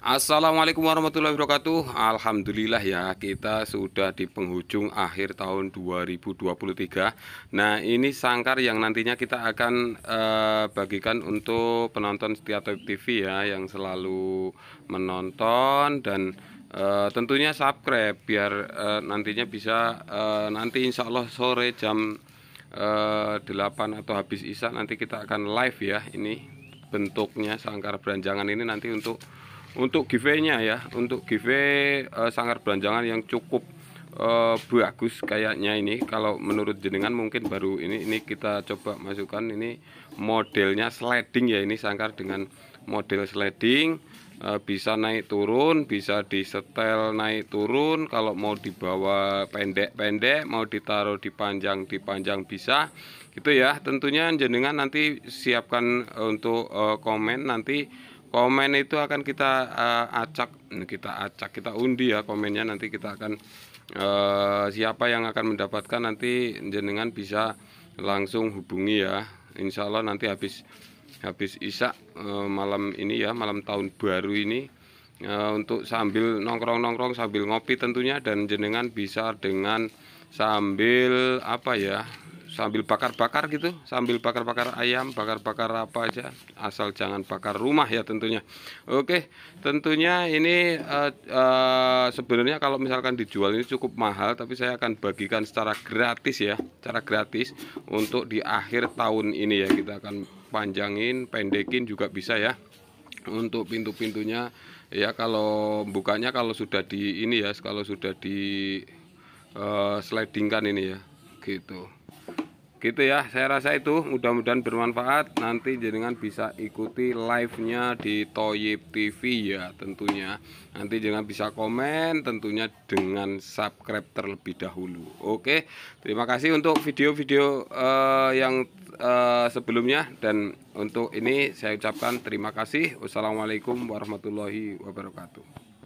Assalamualaikum warahmatullahi wabarakatuh Alhamdulillah ya kita sudah di penghujung akhir tahun 2023 Nah ini sangkar yang nantinya kita akan eh, bagikan untuk penonton setia TV ya Yang selalu menonton dan eh, tentunya subscribe Biar eh, nantinya bisa eh, nanti insya Allah sore jam 8 eh, atau habis isya nanti kita akan live ya Ini bentuknya sangkar beranjangan ini nanti untuk untuk giveaway-nya ya untuk giveaway uh, eh, sangkar belanjangan yang cukup uh, bagus kayaknya ini kalau menurut jenengan mungkin baru ini ini kita coba masukkan ini modelnya sliding ya ini sangkar dengan model sliding eh, bisa naik turun bisa di setel naik turun kalau mau dibawa pendek-pendek mau ditaruh di panjang di panjang bisa gitu ya tentunya jenengan nanti siapkan untuk komen nanti komen itu akan kita uh, acak kita acak kita undi ya komennya nanti kita akan uh, siapa yang akan mendapatkan nanti jenengan bisa langsung hubungi ya Insya Allah nanti habis habis isak uh, eh, malam ini ya malam tahun baru ini uh, untuk sambil nongkrong-nongkrong sambil ngopi tentunya dan jenengan bisa dengan sambil apa ya sambil bakar-bakar gitu sambil bakar-bakar ayam bakar-bakar apa aja asal jangan bakar rumah ya tentunya oke tentunya ini uh, uh, sebenarnya kalau misalkan dijual ini cukup mahal tapi saya akan bagikan secara gratis ya secara gratis untuk di akhir tahun ini ya kita akan panjangin pendekin juga bisa ya untuk pintu-pintunya ya kalau bukanya kalau sudah di ini ya kalau sudah di uh, slidingkan ini ya gitu gitu ya saya rasa itu mudah-mudahan bermanfaat nanti jenengan bisa ikuti live-nya di Toyib TV ya tentunya nanti jenengan bisa komen tentunya dengan subscribe terlebih dahulu oke terima kasih untuk video-video uh, yang uh, sebelumnya dan untuk ini saya ucapkan terima kasih wassalamualaikum warahmatullahi wabarakatuh